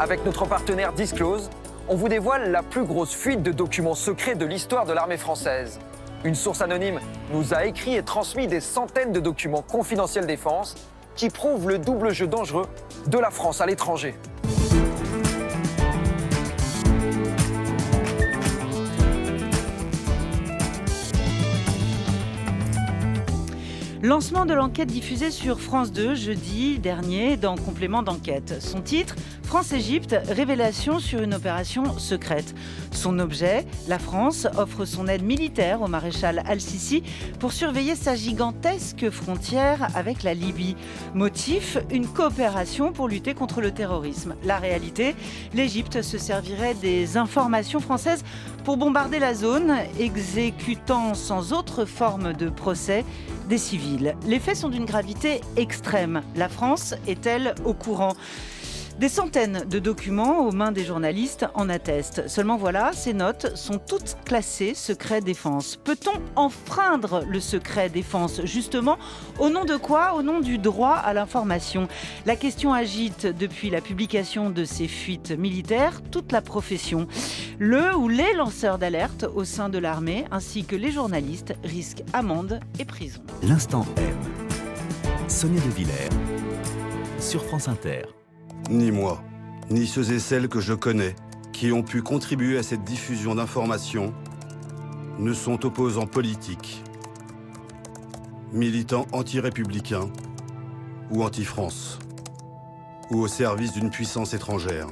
Avec notre partenaire Disclose, on vous dévoile la plus grosse fuite de documents secrets de l'histoire de l'armée française. Une source anonyme nous a écrit et transmis des centaines de documents confidentiels défense qui prouvent le double jeu dangereux de la France à l'étranger. Lancement de l'enquête diffusée sur France 2 jeudi dernier dans Complément d'enquête. Son titre France-Égypte, révélation sur une opération secrète. Son objet, la France offre son aide militaire au maréchal Al-Sisi pour surveiller sa gigantesque frontière avec la Libye. Motif, une coopération pour lutter contre le terrorisme. La réalité, l'Égypte se servirait des informations françaises pour bombarder la zone, exécutant sans autre forme de procès des civils. Les faits sont d'une gravité extrême. La France est-elle au courant des centaines de documents aux mains des journalistes en attestent. Seulement voilà, ces notes sont toutes classées secret défense. Peut-on enfreindre le secret défense justement au nom de quoi Au nom du droit à l'information. La question agite depuis la publication de ces fuites militaires toute la profession. Le ou les lanceurs d'alerte au sein de l'armée ainsi que les journalistes risquent amende et prison. L'instant M. Sonia de Villers sur France Inter. Ni moi, ni ceux et celles que je connais, qui ont pu contribuer à cette diffusion d'informations, ne sont opposants politiques, militants anti-républicains ou anti-France, ou au service d'une puissance étrangère.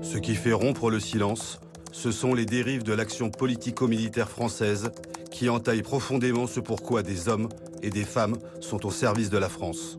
Ce qui fait rompre le silence, ce sont les dérives de l'action politico-militaire française qui entaille profondément ce pourquoi des hommes et des femmes sont au service de la France.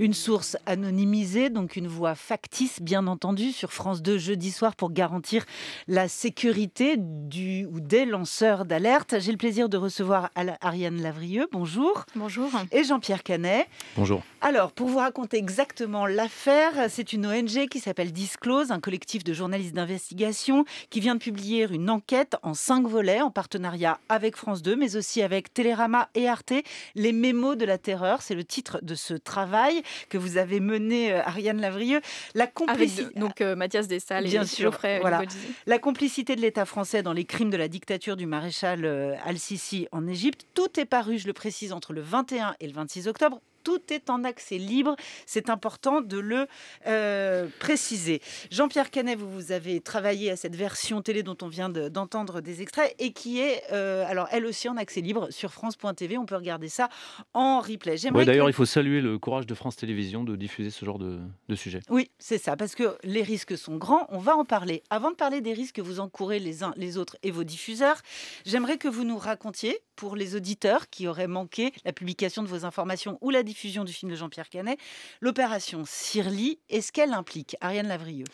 Une source anonymisée, donc une voix factice, bien entendu, sur France 2 jeudi soir pour garantir la sécurité du ou des lanceurs d'alerte. J'ai le plaisir de recevoir Ariane Lavrieux. Bonjour. Bonjour. Et Jean-Pierre Canet. Bonjour. Alors, pour vous raconter exactement l'affaire, c'est une ONG qui s'appelle Disclose, un collectif de journalistes d'investigation qui vient de publier une enquête en cinq volets en partenariat avec France 2, mais aussi avec Télérama et Arte. Les mémos de la terreur, c'est le titre de ce travail que vous avez mené, euh, Ariane Lavrieux. La complicité. donc euh, Mathias euh, La complicité de l'État français dans les crimes de la dictature du maréchal Al-Sisi en Égypte. Tout est paru, je le précise, entre le 21 et le 26 octobre. Tout est en accès libre. C'est important de le euh, préciser. Jean-Pierre Canet, vous, avez travaillé à cette version télé dont on vient d'entendre des extraits et qui est, euh, alors elle aussi en accès libre sur France.tv. On peut regarder ça en replay. D'ailleurs, il faut saluer le courage de France Télévisions de diffuser ce genre de, de sujet. Oui, c'est ça, parce que les risques sont grands. On va en parler. Avant de parler des risques que vous encourez les uns les autres et vos diffuseurs, j'aimerais que vous nous racontiez pour les auditeurs qui auraient manqué la publication de vos informations ou la diffusion du film de Jean-Pierre Canet, l'opération Cirly est ce qu'elle implique. Ariane Lavrieux.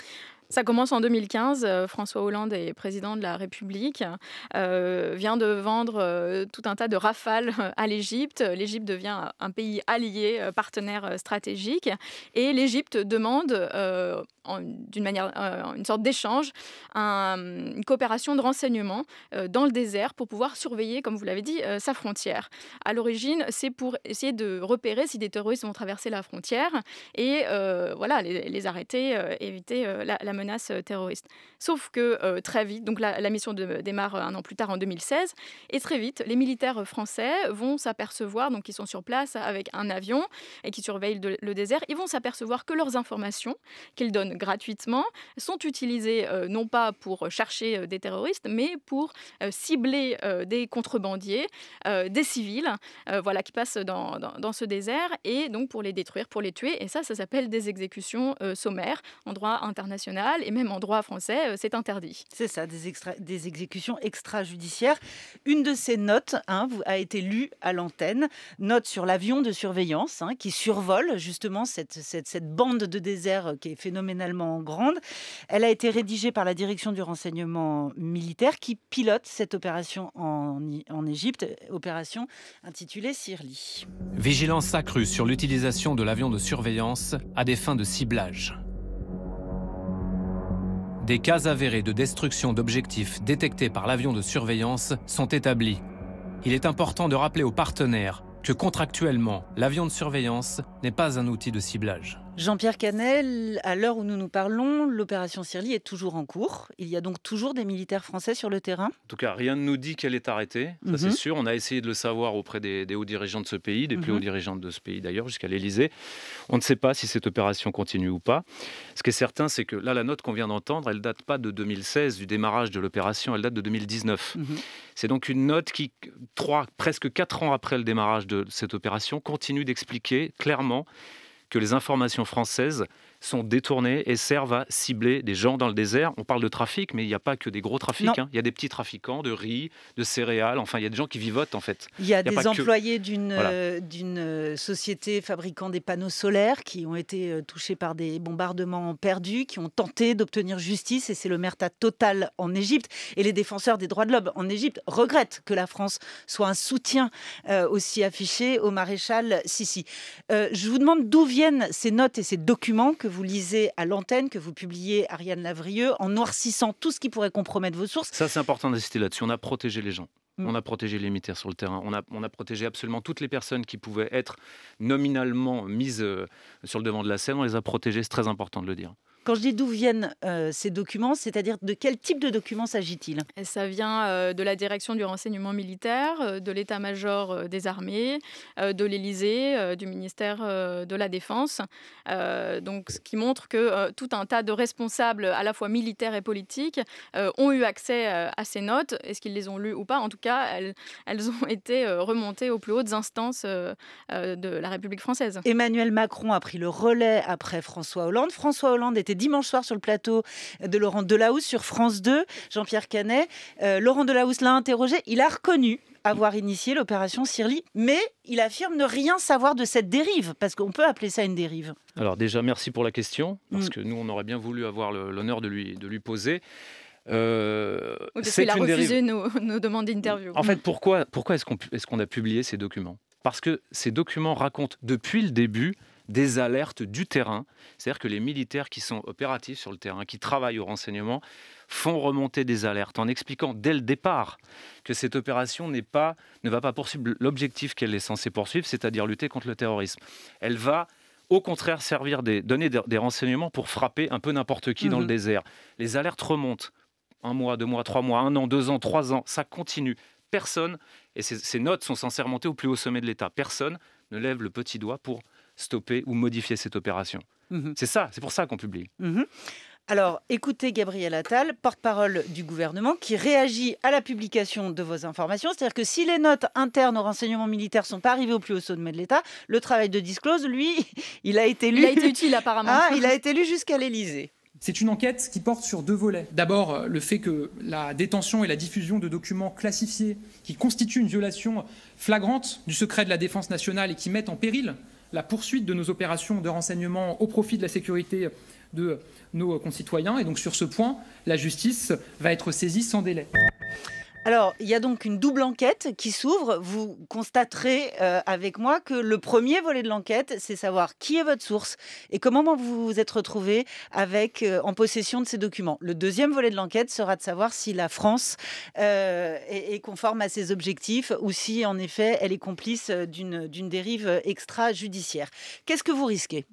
Ça commence en 2015. Euh, François Hollande est président de la République, euh, vient de vendre euh, tout un tas de rafales à l'Égypte. L'Égypte devient un pays allié, partenaire stratégique. Et l'Égypte demande, d'une manière, une sorte d'échange, une coopération de renseignement dans le désert pour pouvoir surveiller, comme vous l'avez dit, sa frontière. À l'origine, c'est pour essayer de repérer si des terroristes vont traverser la frontière et voilà, les, arrêter, éviter la, la menace euh, terroriste. Sauf que euh, très vite, donc la, mission démarre euh, un an plus tard en 2016, et très vite, les militaires français vont s'apercevoir, donc ils sont sur place avec un avion et qui surveillent le désert, ils vont s'apercevoir que leurs informations, qu'ils donnent gratuitement, sont utilisées non pas pour chercher des terroristes, mais pour cibler des contrebandiers, des civils, voilà, qui passent dans, dans, ce désert, et donc pour les détruire, pour les tuer. Et ça, ça s'appelle des exécutions sommaires en droit international et même en droit français, euh, c'est interdit. C'est ça, des, extra exécutions extrajudiciaires. Une de ces notes hein, a été lue à l'antenne, note sur l'avion de surveillance hein, qui survole justement cette, bande de désert euh, qui est phénoménalement grande. Elle a été rédigée par la direction du renseignement militaire qui pilote cette opération en, en Égypte, opération intitulée Sirli. Vigilance accrue sur l'utilisation de l'avion de surveillance à des fins de ciblage des cas avérés de destruction d'objectifs détectés par l'avion de surveillance sont établis. Il est important de rappeler aux partenaires que contractuellement, l'avion de surveillance n'est pas un outil de ciblage. Jean-Pierre Canel, à l'heure où nous nous parlons, l'opération Sirli est toujours en cours. Il y a donc toujours des militaires français sur le terrain En tout cas, rien ne nous dit qu'elle est arrêtée, ça c'est mhm. sûr. On a essayé de le savoir auprès des, hauts dirigeants de ce pays, des plus mhm. hauts dirigeants de ce pays d'ailleurs, jusqu'à l'Elysée. On ne sait pas si cette opération continue ou pas. Ce qui est certain, c'est que là, la note qu'on vient d'entendre, elle date pas de 2016, du démarrage de l'opération, elle date de 2019. Mhm. C'est donc une note qui, trois, presque quatre ans après le démarrage de cette opération, continue d'expliquer clairement que les informations françaises sont détournées et servent à cibler des gens dans le désert. On parle de trafic, mais il n'y a pas que des gros trafics. Hein. Il y a des petits trafiquants de riz, de céréales. Enfin, il y a des gens qui vivotent en fait. Il y a, des employés d'une euh, euh, société fabriquant des panneaux solaires qui ont été euh, touchés par des bombardements perdus, qui ont tenté d'obtenir justice. Et c'est le merta total en Égypte. Et les défenseurs des droits de l'homme en Égypte regrettent que la France soit un soutien aussi affiché au maréchal Sisi. je vous demande d'où vient ces notes et ces documents que vous lisez à l'antenne, que vous publiez, Ariane Lavrieux, en noircissant tout ce qui pourrait compromettre vos sources Ça, c'est important d'insister là-dessus. On a protégé les gens. Mm. On a protégé les militaires sur le terrain. On a, on a, protégé absolument toutes les personnes qui pouvaient être nominalement mises euh, sur le devant de la scène. On les a protégées. C'est très important de le dire. Quand je dis d'où viennent euh, ces documents, c'est-à-dire de quel type de documents s'agit-il Ça vient euh, de la direction du renseignement militaire, euh, de l'état-major des armées, de l'Élysée, du ministère de la Défense. donc, ce qui montre que tout un tas de responsables, à la fois militaires et politiques, ont eu accès à ces notes. Est-ce qu'ils les ont lues ou pas En tout cas, elles, elles, ont été remontées aux plus hautes instances de la République française. Emmanuel Macron a pris le relais après François Hollande. François Hollande était dimanche soir sur le plateau de Laurent Delahousse sur France 2. Jean-Pierre Canet. Euh, Laurent Delahousse l'a interrogé. Il a reconnu avoir initié l'opération Sirli, mais il affirme ne rien savoir de cette dérive, parce qu'on peut appeler ça une dérive. Alors déjà, merci pour la question, parce mm. que nous, on aurait bien voulu avoir l'honneur de lui, de lui poser. Euh, c'est a refusé nos, demandes d'interview. En fait, pourquoi, pourquoi est-ce qu'on est a publié ces documents Parce que ces documents racontent depuis le début des alertes du terrain. C'est-à-dire que les militaires qui sont opératifs sur le terrain, qui travaillent au renseignement, font remonter des alertes en expliquant dès le départ que cette opération n'est pas, ne va pas poursuivre l'objectif qu'elle est censée poursuivre, c'est-à-dire lutter contre le terrorisme. Elle va au contraire servir des, donner des, renseignements pour frapper un peu n'importe qui dans le mhm. désert. Les alertes remontent. Un mois, deux mois, trois mois, un an, deux ans, trois ans, ça continue. Personne, et ces, ces notes sont censées remonter au plus haut sommet de l'État, personne ne lève le petit doigt pour stopper ou modifier cette opération. Mmh c'est ça, c'est pour ça qu'on publie. Mmh Alors, écoutez Gabriel Attal, porte-parole du gouvernement, qui réagit à la publication de vos informations. C'est-à-dire que si les notes internes aux renseignements militaires sont pas arrivées au plus haut sommet de l'État, le travail de disclose, lui, il a été lu. Il a été apparemment. Ah, il a été lu jusqu'à l'Élysée. C'est une enquête qui porte sur deux volets. D'abord, le fait que la détention et la diffusion de documents classifiés qui constituent une violation flagrante du secret de la défense nationale et qui mettent en péril la poursuite de nos opérations de renseignement au profit de la sécurité de nos concitoyens. Et donc sur ce point, la justice va être saisie sans délai. Alors, il y a donc une double enquête qui s'ouvre. Vous constaterez euh, avec moi que le premier volet de l'enquête, c'est savoir qui est votre source et comment vous vous êtes retrouvé avec, euh, en possession de ces documents. Le deuxième volet de l'enquête sera de savoir si la France euh, est, conforme à ses objectifs ou si, en effet, elle est complice d'une dérive extrajudiciaire. Qu'est-ce que vous risquez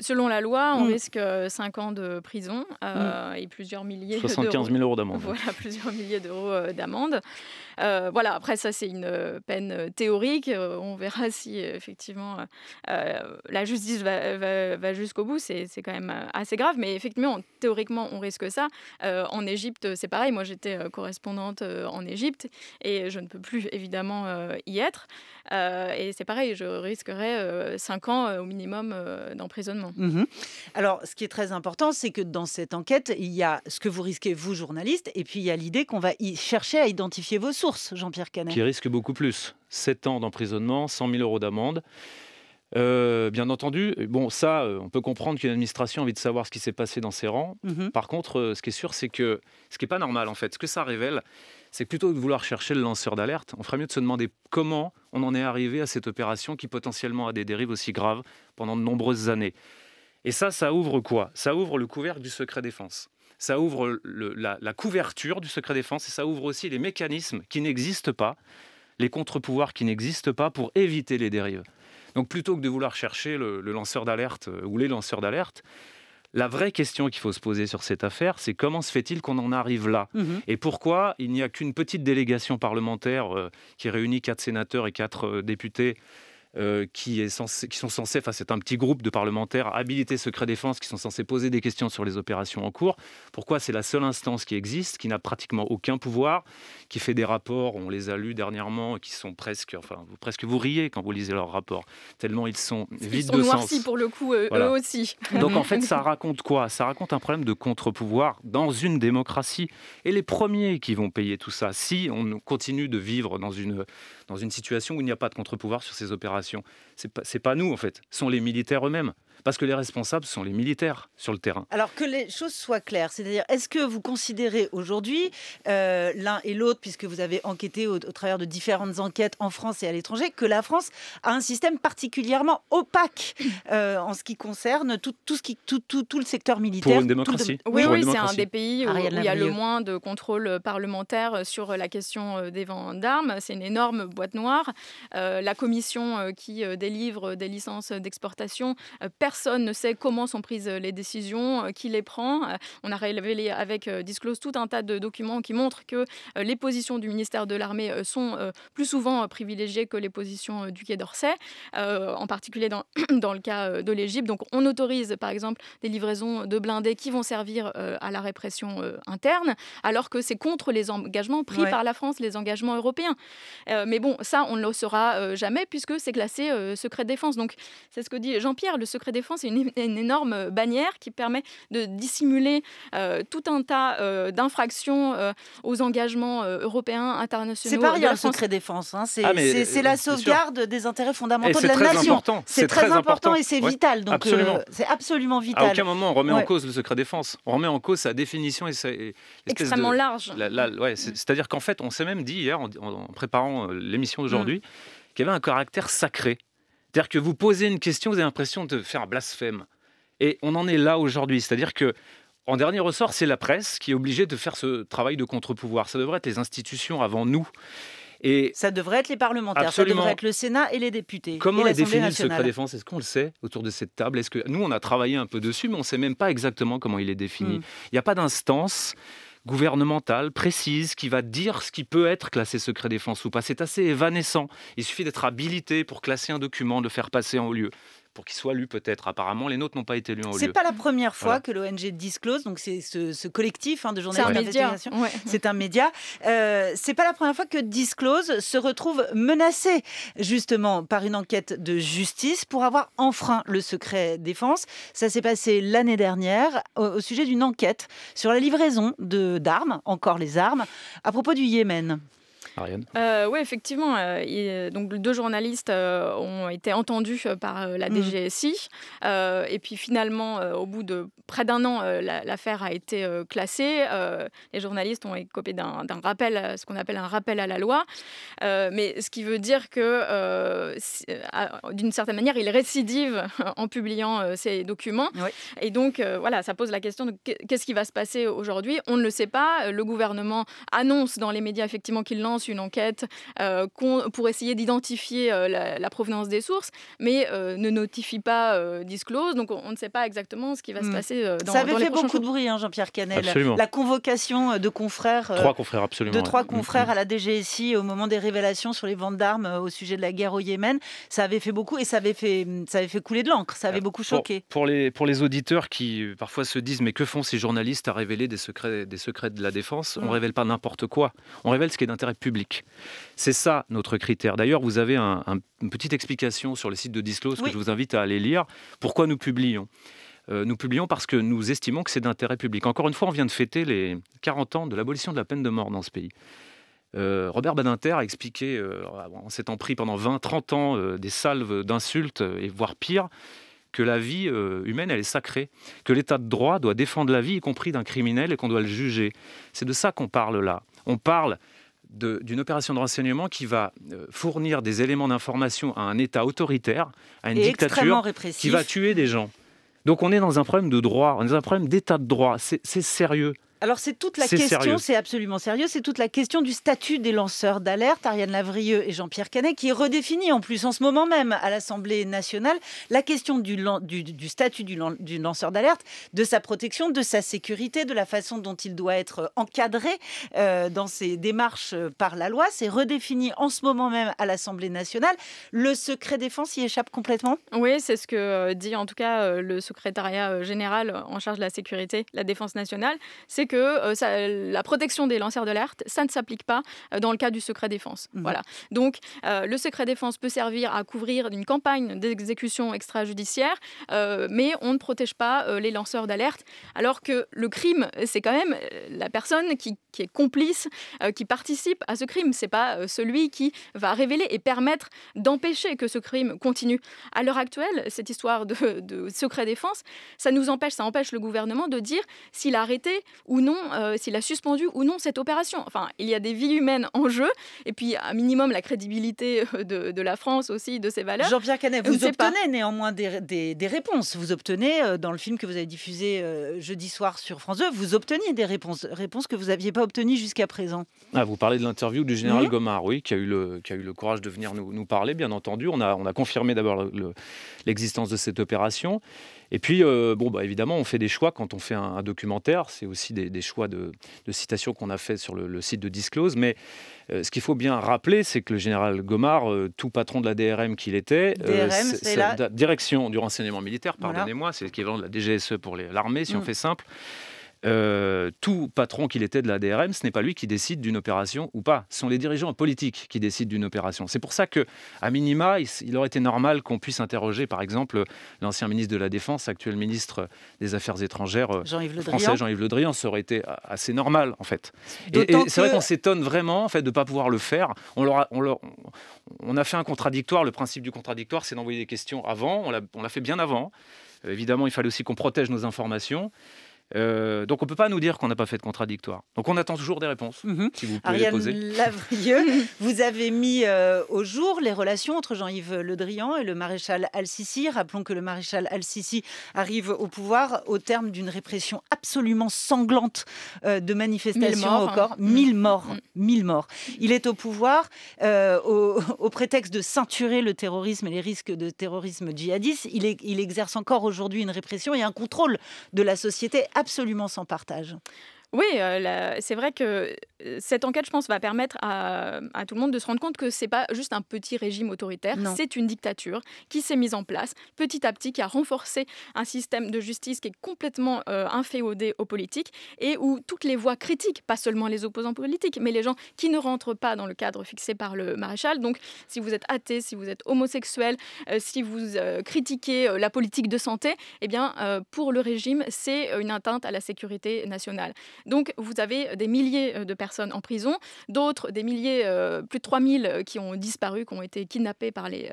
Selon la loi, on mm. risque 5 euh, ans de prison euh, mm. et plusieurs milliers d'euros. 75 000 euros d'amende. Voilà, plusieurs milliers d'euros euh, d'amende. Euh, voilà, après ça c'est une euh, peine euh, théorique. On verra si effectivement la justice va, jusqu'au bout. C'est quand même assez grave, mais effectivement théoriquement on risque ça. en Égypte c'est pareil. Moi j'étais correspondante en Égypte et je ne peux plus évidemment y être. et c'est pareil, je risquerais cinq ans au minimum d'emprisonnement. Mmh Alors ce qui est très important, c'est que dans cette enquête, il y a ce que vous risquez vous journaliste, et puis il y a l'idée qu'on va chercher à identifier vos sources. Jean-Pierre Canet. Qui risque beaucoup plus. 7 ans d'emprisonnement, 100 000 euros d'amende. Euh, bien entendu, bon, ça, euh, on peut comprendre qu'une administration a envie de savoir ce qui s'est passé dans ses rangs. Mhm. Par contre, euh, ce qui est sûr, c'est que ce qui n'est pas normal, en fait, ce que ça révèle, c'est que plutôt que de vouloir chercher le lanceur d'alerte, on ferait mieux de se demander comment on en est arrivé à cette opération qui potentiellement a des dérives aussi graves pendant de nombreuses années. Et ça, ça ouvre quoi Ça ouvre le couvercle du secret défense ça ouvre la, couverture du secret défense et ça ouvre aussi les mécanismes qui n'existent pas, les contre-pouvoirs qui n'existent pas pour éviter les dérives. Donc plutôt que de vouloir chercher le, lanceur d'alerte euh, ou les lanceurs d'alerte, la vraie question qu'il faut se poser sur cette affaire, c'est comment se fait-il qu'on en arrive là mhm. Et pourquoi il n'y a qu'une petite délégation parlementaire euh, qui réunit quatre sénateurs et quatre euh, députés euh, qui, qui sont censés, enfin c'est un petit groupe de parlementaires habilités secret défense qui sont censés poser des questions sur les opérations en cours. Pourquoi c'est la seule instance qui existe, qui n'a pratiquement aucun pouvoir, qui fait des rapports, on les a lus dernièrement, qui sont presque, enfin vous, presque vous riez quand vous lisez leurs rapports, tellement ils sont vides ils sont noircis pour le coup, euh, eux aussi. Donc en fait ça raconte quoi Ça raconte un problème de contre-pouvoir dans une démocratie. Et les premiers qui vont payer tout ça, si on continue de vivre dans une, dans une situation où il n'y a pas de contre-pouvoir sur ces opérations, c'est pas, pas, nous, en fait, ce sont les militaires eux-mêmes parce que les responsables sont les militaires sur le terrain. Alors que les choses soient claires, c'est-à-dire est-ce que vous considérez aujourd'hui euh, l'un et l'autre, puisque vous avez enquêté au, travers de différentes enquêtes en France et à l'étranger, que la France a un système particulièrement opaque euh, en ce qui concerne tout, tout, ce qui, tout, tout, le secteur militaire Pour une démocratie Oui, c'est un des pays où, il y a le moins de contrôle parlementaire euh, sur la question des ventes d'armes. C'est une énorme boîte noire. la commission qui délivre des licences d'exportation personne ne sait comment sont prises euh, les décisions, euh, qui les prend. Euh, on a révélé avec Disclose tout un tas de documents qui montrent que les positions du ministère de l'armée sont plus souvent privilégiées que les positions du Quai d'Orsay, en particulier dans, le cas de l'Égypte. Donc on autorise par exemple des livraisons de blindés qui vont servir à la répression interne, alors que c'est contre les engagements pris par la France, les engagements européens. mais bon, ça, on ne le saura jamais puisque c'est classé secret de défense. Donc c'est ce que dit Jean-Pierre, le secret défense c'est une, énorme euh, bannière qui permet de dissimuler euh, tout un tas euh, d'infractions aux engagements européens, internationaux. C'est pas rien le secret défense, hein, ah, c'est la sauvegarde des intérêts fondamentaux de la nation. C'est très, très, important et c'est vital. Donc c'est absolument vital. À aucun moment on remet en cause le secret défense. On remet en cause sa définition et, sa, extrêmement large. C'est-à-dire qu'en fait, on s'est même dit hier en, préparant l'émission d'aujourd'hui. Mm. qu'il y avait un caractère sacré c'est-à-dire que vous posez une question, vous avez l'impression de faire un blasphème. Et on en est là aujourd'hui. C'est-à-dire que, en dernier ressort, c'est la presse qui est obligée de faire ce travail de contre-pouvoir. Ça devrait être les institutions avant nous. Et ça devrait être les parlementaires, ça devrait être le Sénat et les députés. Comment est défini le secret défense Est-ce qu'on le sait autour de cette table Est-ce que nous on a travaillé un peu dessus, mais on ne sait même pas exactement comment il est défini. Hmm. Il n'y a pas d'instance gouvernementale précise qui va dire ce qui peut être classé secret défense ou pas. C'est assez évanescent. Il suffit d'être habilité pour classer un document, de faire passer en haut lieu pour qu'il soit lu peut-être. Apparemment, les nôtres n'ont pas été lus en haut C'est pas la première fois que l'ONG Disclose, donc c'est ce, collectif hein, de journalistes d'investigation, c'est un média. Euh, c'est pas la première fois que Disclose se retrouve menacé justement par une enquête de justice pour avoir enfreint le secret défense. Ça s'est passé l'année dernière au, au sujet d'une enquête sur la livraison de d'armes, encore les armes, à propos du Yémen. Euh, oui, effectivement. Euh, deux journalistes euh, ont été entendus par la mm. DGSI. et puis, finalement, au bout de près d'un an, l'affaire a été classée. les journalistes ont écopé d'un rappel, ce qu'on appelle un rappel à la loi. mais ce qui veut dire que, d'une certaine manière, ils récidivent en publiant ces documents. Et donc, voilà, ça pose la question de qu'est-ce qui va se passer aujourd'hui On ne le sait pas. Le gouvernement annonce dans les médias, effectivement, qu'il lance une enquête euh, pour essayer d'identifier euh, la, provenance des sources, mais euh, ne notifie pas, disclose. Donc on, ne sait pas exactement ce qui va se hmm. passer dans, Ça avait fait beaucoup de bruit, hein, Jean-Pierre Canel. La convocation de confrères. Trois confrères, De trois confrères mm-hmm. à la DGSI au moment des révélations sur les ventes d'armes au sujet de la guerre au Yémen. Ça avait fait beaucoup et ça avait fait, ça avait fait couler de l'encre, ça avait ah, beaucoup choqué. Pour, les, pour les auditeurs qui parfois se disent mais que font ces journalistes à révéler des secrets, des secrets de la défense On ne hmm. révèle pas n'importe quoi, on révèle ce qui est d'intérêt public. C'est ça notre critère. D'ailleurs, vous avez une petite explication sur le site de Disclose que je vous invite à aller lire. Pourquoi nous publions euh, nous publions parce que nous estimons que c'est d'intérêt public. Encore une fois, on vient de fêter les 40 ans de l'abolition de la peine de mort dans ce pays. Euh, Robert Badinter a expliqué, euh, en s'étant pris pendant 20-30 ans des salves d'insultes, et voire pire, que la vie humaine, elle est sacrée, que l'état de droit doit défendre la vie, y compris d'un criminel, et qu'on doit le juger. C'est de ça qu'on parle là. On parle d'une opération de renseignement qui va euh, fournir des éléments d'information à un État autoritaire, à une dictature qui va tuer des gens. Donc on est dans un problème de droit, on est dans un problème d'état de droit. C'est sérieux. Alors c'est toute la question, c'est absolument sérieux, c'est toute la question du statut des lanceurs d'alerte, Ariane Lavrieux et Jean-Pierre Canet, qui est redéfinie en plus en ce moment même à l'Assemblée nationale, la question du, statut du, lanceur d'alerte, de sa protection, de sa sécurité, de la façon dont il doit être encadré euh, dans ses démarches par la loi. C'est redéfini en ce moment même à l'Assemblée nationale. Le secret défense y échappe complètement Oui, c'est ce que euh, dit en tout cas euh, le secrétariat général en charge de la sécurité, la défense nationale. C'est que euh, la protection des lanceurs d'alerte, ça ne s'applique pas euh, dans le cas du secret défense. Mhm. Voilà. Donc, euh, le secret défense peut servir à couvrir une campagne d'exécution extrajudiciaire, mais on ne protège pas les lanceurs d'alerte, alors que le crime, c'est quand même la personne qui, est complice, qui participe à ce crime. C'est pas celui qui va révéler et permettre d'empêcher que ce crime continue. À l'heure actuelle, cette histoire de, de secret défense, ça nous empêche, ça empêche le gouvernement de dire s'il a arrêté ou ou non, euh, s'il a suspendu ou non cette opération. Enfin, il y a des vies humaines en jeu, et puis un minimum la crédibilité euh, de, la France aussi, de ses valeurs. Jean-Pierre Canet, vous obtenez néanmoins des, réponses. Vous obtenez, euh, dans le film que vous avez diffusé jeudi soir sur France 2, vous obteniez des réponses, réponses que vous n'aviez pas obtenues jusqu'à présent. Ah, vous parlez de l'interview du général mmh. oui, qui a, eu le, qui a eu le courage de venir nous, parler, bien entendu. On a, on a confirmé d'abord l'existence de cette opération. Et puis, euh, bon, bah, évidemment, on fait des choix quand on fait un, documentaire. C'est aussi des, choix de, citations qu'on a fait sur le, site de Disclose. Mais euh, ce qu'il faut bien rappeler, c'est que le général Gomard, euh, tout patron de la DRM qu'il était, DRM, la... direction du renseignement militaire, pardonnez-moi, ce c'est l'équivalent de la DGSE pour l'armée, si on mm. fait simple. Euh, tout patron qu'il était de la DRM, ce n'est pas lui qui décide d'une opération ou pas. Ce sont les dirigeants politiques qui décident d'une opération. C'est pour ça que, à minima, il, aurait été normal qu'on puisse interroger, par exemple, l'ancien ministre de la Défense, actuel ministre des Affaires étrangères euh, français, Jean-Yves Le Drian. Ça aurait été assez normal, en fait. Et, c'est vrai qu'on s'étonne vraiment en fait, de ne pas pouvoir le faire. On, on, on a fait un contradictoire. Le principe du contradictoire, c'est d'envoyer des questions avant. On l'a fait bien avant. Euh, évidemment, il fallait aussi qu'on protège nos informations. Euh, donc on ne peut pas nous dire qu'on n'a pas fait de contradictoire. Donc on attend toujours des réponses, mhm. si vous Ariane vous avez mis euh, au jour les relations entre Jean-Yves Le Drian et le maréchal Al-Sisi. Rappelons que le maréchal Al-Sisi arrive au pouvoir au terme d'une répression absolument sanglante euh, de manifestations 1000 morts, 1000 hein. mm. mm. morts. Il est au pouvoir au, prétexte de ceinturer le terrorisme et les risques de terrorisme djihadiste. Il, il exerce encore aujourd'hui une répression et un contrôle de la société absolument sans partage. Oui, euh, c'est vrai que euh, cette enquête, je pense, va permettre à, tout le monde de se rendre compte que c'est pas juste un petit régime autoritaire, c'est une dictature qui s'est mise en place petit à petit, qui a renforcé un système de justice qui est complètement euh, inféodé aux politiques et où toutes les voix critiques, pas seulement les opposants politiques, mais les gens qui ne rentrent pas dans le cadre fixé par le maréchal. Donc, si vous êtes athée, si vous êtes homosexuel, euh, si vous critiquez la politique de santé, eh bien, pour le régime, c'est une atteinte à la sécurité nationale. Donc, vous avez des milliers de personnes en prison, d'autres, des milliers, euh, plus de 3000 euh, qui ont disparu, qui ont été kidnappés par les,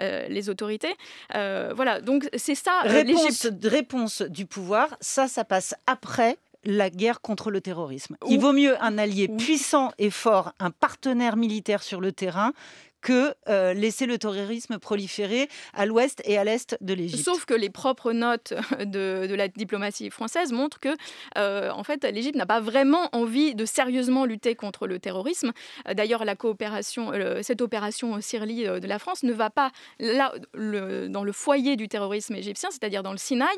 euh, les autorités. voilà, donc c'est ça. Réponse, réponse du pouvoir, ça, ça passe après la guerre contre le terrorisme. Il vaut mieux un allié puissant et fort, un partenaire militaire sur le terrain, que euh, laisser le terrorisme proliférer à l'ouest et à l'est de l'Égypte. Sauf que les propres notes euh, de, la diplomatie française montrent que, euh, en fait, l'Égypte n'a pas vraiment envie de sérieusement lutter contre le terrorisme. D'ailleurs, la coopération, cette opération au de la France ne va pas là, dans le foyer du terrorisme égyptien, c'est-à-dire dans le Sinaï.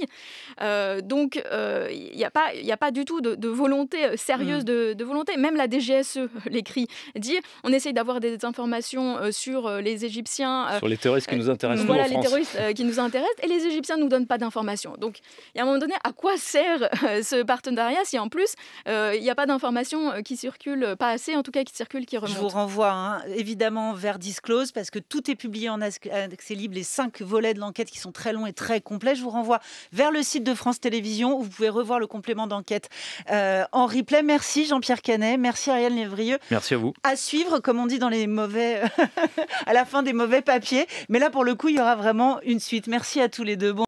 donc, il n'y a, pas, a pas du tout de, volonté sérieuse mm. de, de, volonté. Même la DGSE l'écrit dit on essaye d'avoir des informations sur euh, les Égyptiens. Euh, sur les terroristes qui euh, nous intéressent. Voilà, les terroristes qui nous intéressent. Et les Égyptiens ne nous donnent pas d'informations. Donc, il y a un moment donné, à quoi sert ce partenariat si en plus, il n'y a pas d'informations qui circulent, pas assez en tout cas, qui circulent, qui remontent Je vous renvoie hein, évidemment vers Disclose parce que tout est publié en accès libre, les cinq volets de l'enquête qui sont très longs et très complets. Je vous renvoie vers le site de France Télévisions où vous pouvez revoir le complément d'enquête en replay. Merci Jean-Pierre Canet, merci Ariel Lévrieux. Merci à vous. À suivre, comme on dit dans les mauvais à la fin des mauvais papiers. Mais là, pour le coup, il y aura vraiment une suite. Merci à tous les deux.